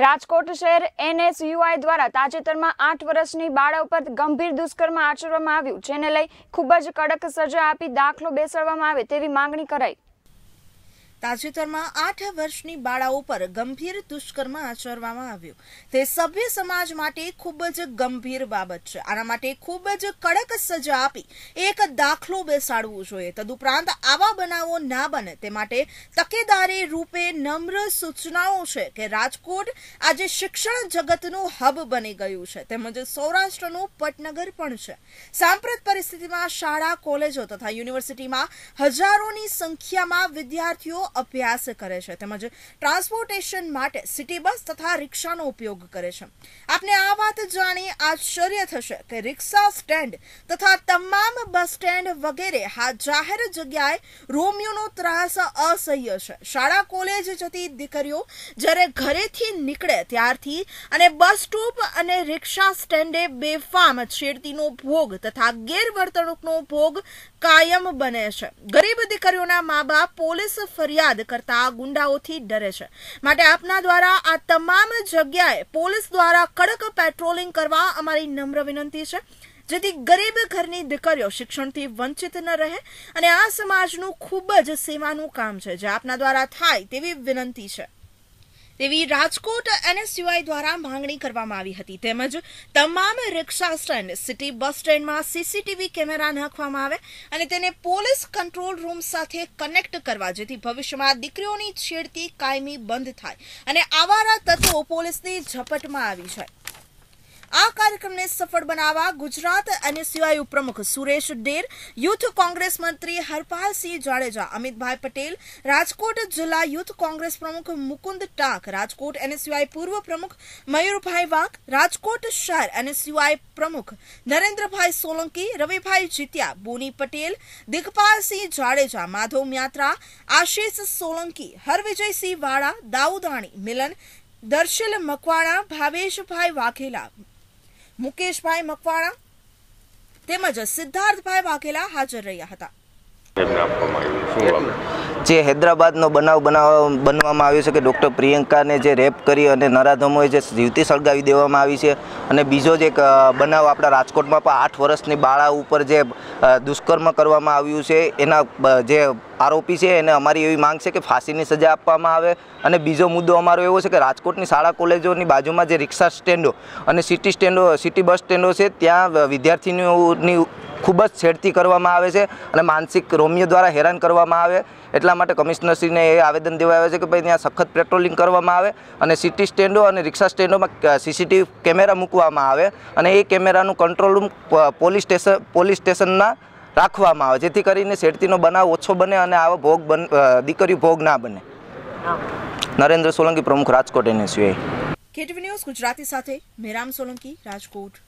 રાજકોટ શહેર એનએસયુઆઈ દ્વારા તાજેતરમાં આઠ વર્ષની બાળા ઉપર ગંભીર દુષ્કર્મ આચરવામાં આવ્યું જેને લઈ ખૂબ જ કડક સજા આપી દાખલો બેસાડવામાં આવે તેવી માંગણી કરાઈ તાજેતરમાં આઠ વર્ષની બાળાઓ પર ગંભીર દુષ્કર્મ આચરવામાં આવ્યું તે સભ્ય સમાજ માટે ખૂબ જ ગંભીર બાબત છે આના માટે ખૂબ જ કડક સજા આપી એક દાખલો બેસાડવું જોઈએ તદુપરાંત આવા બનાવો ના બને તે માટે તકેદારી રૂપે નમ્ર સૂચનાઓ છે કે રાજકોટ આજે શિક્ષણ જગતનું હબ બની ગયું છે તેમજ સૌરાષ્ટ્રનું પટનગર પણ છે સાંપ્રત પરિસ્થિતિમાં શાળા કોલેજો તથા યુનિવર્સિટીમાં હજારોની સંખ્યામાં વિદ્યાર્થીઓ અભ્યાસ કરે છે તેમજ ટ્રાન્સપોર્ટેશન માટે સિટી બસ તથા રિક્ષાનો ઉપયોગ કરે છે આપને આ વાત જાણી આશ્ચર્ય થશે કે રિક્ષા સ્ટેન્ડ તથા તમામ બસ સ્ટેન્ડ વગેરે હા જાહેર જગ્યાએ રોમિયોનો ત્રાસ અસહ્ય છે શાળા કોલેજ જતી દીકરીઓ જ્યારે ઘરેથી નીકળે ત્યારથી અને બસ સ્ટોપ અને રિક્ષા સ્ટેન્ડે બેફામ છેડતીનો ભોગ તથા ગેરવર્તણૂકનો ભોગ કાયમ બને છે ગરીબ દીકરીઓના મા બાપ પોલીસ ફરિયાદ કરતા ગુંડાઓથી ડરે છે માટે આપના દ્વારા આ તમામ જગ્યાએ પોલીસ દ્વારા કડક પેટ્રોલિંગ કરવા અમારી નમ્ર વિનંતી છે જેથી ગરીબ ઘરની દીકરીઓ શિક્ષણથી વંચિત ન રહે અને આ સમાજનું ખૂબ જ સેવાનું કામ છે જે આપના દ્વારા થાય તેવી વિનંતી છે તેવી રાજકોટ એનએસયુઆઈ દ્વારા માંગણી કરવામાં આવી હતી તેમજ તમામ રિક્ષા સ્ટેન્ડ સિટી બસ સ્ટેન્ડમાં સીસીટીવી કેમેરા નાખવામાં આવે અને તેને પોલીસ કંટ્રોલ રૂમ સાથે કનેક્ટ કરવા જેથી ભવિષ્યમાં દીકરીઓની છેડતી કાયમી બંધ થાય અને આવારા તત્વો પોલીસની ઝપટમાં આવી જાય આ કાર્યક્રમને સફળ બનાવવા ગુજરાત અને એનએસયુઆઈ પ્રમુખ સુરેશ ડેર યુથ કોંગ્રેસ મંત્રી હરપાલસિંહ જાડેજા અમિતભાઈ પટેલ રાજકોટ જિલ્લા યુથ કોંગ્રેસ પ્રમુખ મુકુંદ ટાંક રાજકોટ અને એનએસયુઆઈ પૂર્વ પ્રમુખ મયુરભાઈ વાઘ રાજકોટ શહેર એનએસયુઆઈ પ્રમુખ નરેન્દ્રભાઈ સોલંકી રવિભાઈ જીત્યા બોની પટેલ દિગપાલસિંહ જાડેજા માધવ મ્યાત્રા આશીષ સોલંકી હરવિજયસિંહ વાળા દાઉદાણી મિલન દર્શિલ મકવાણા ભાવેશભાઈ વાઘેલા મુકેશભાઈ મકવાણા તેમજ સિદ્ધાર્થભાઈ વાઘેલા હાજર રહ્યા હતા જે હૈદરાબાદનો બનાવ બનાવ બનવામાં આવ્યો છે કે ડૉક્ટર પ્રિયંકાને જે રેપ કરી અને નરાધમોએ જે જીવતી સળગાવી દેવામાં આવી છે અને બીજો જે બનાવ આપણા રાજકોટમાં પણ આઠ વર્ષની બાળા ઉપર જે દુષ્કર્મ કરવામાં આવ્યું છે એના જે આરોપી છે એને અમારી એવી માંગ છે કે ફાંસીની સજા આપવામાં આવે અને બીજો મુદ્દો અમારો એવો છે કે રાજકોટની શાળા કોલેજોની બાજુમાં જે રિક્ષા સ્ટેન્ડો અને સિટી સ્ટેન્ડો સિટી બસ સ્ટેન્ડો છે ત્યાં વિદ્યાર્થીનીઓની ખૂબ જ છેડતી કરવામાં આવે છે અને માનસિક રોમિયો દ્વારા હેરાન કરવામાં આવે એટલા માટે કમિશનરશ્રીને એ આવેદન દેવા આવે છે કે ભાઈ ત્યાં સખત પેટ્રોલિંગ કરવામાં આવે અને સિટી સ્ટેન્ડો અને રિક્ષા સ્ટેન્ડોમાં સીસીટીવી કેમેરા મૂકવામાં આવે અને એ કેમેરાનું control room police station police સ્ટેશનના રાખવામાં આવે જેથી કરીને શેડતીનો બનાવ ઓછો બને અને આવો ભોગ બન દીકરી ભોગ ના બને નરેન્દ્ર સોલંકી પ્રમુખ Rajkot NSUI KTV news Gujarati સાથે મેરામ સોલંકી રાજકોટ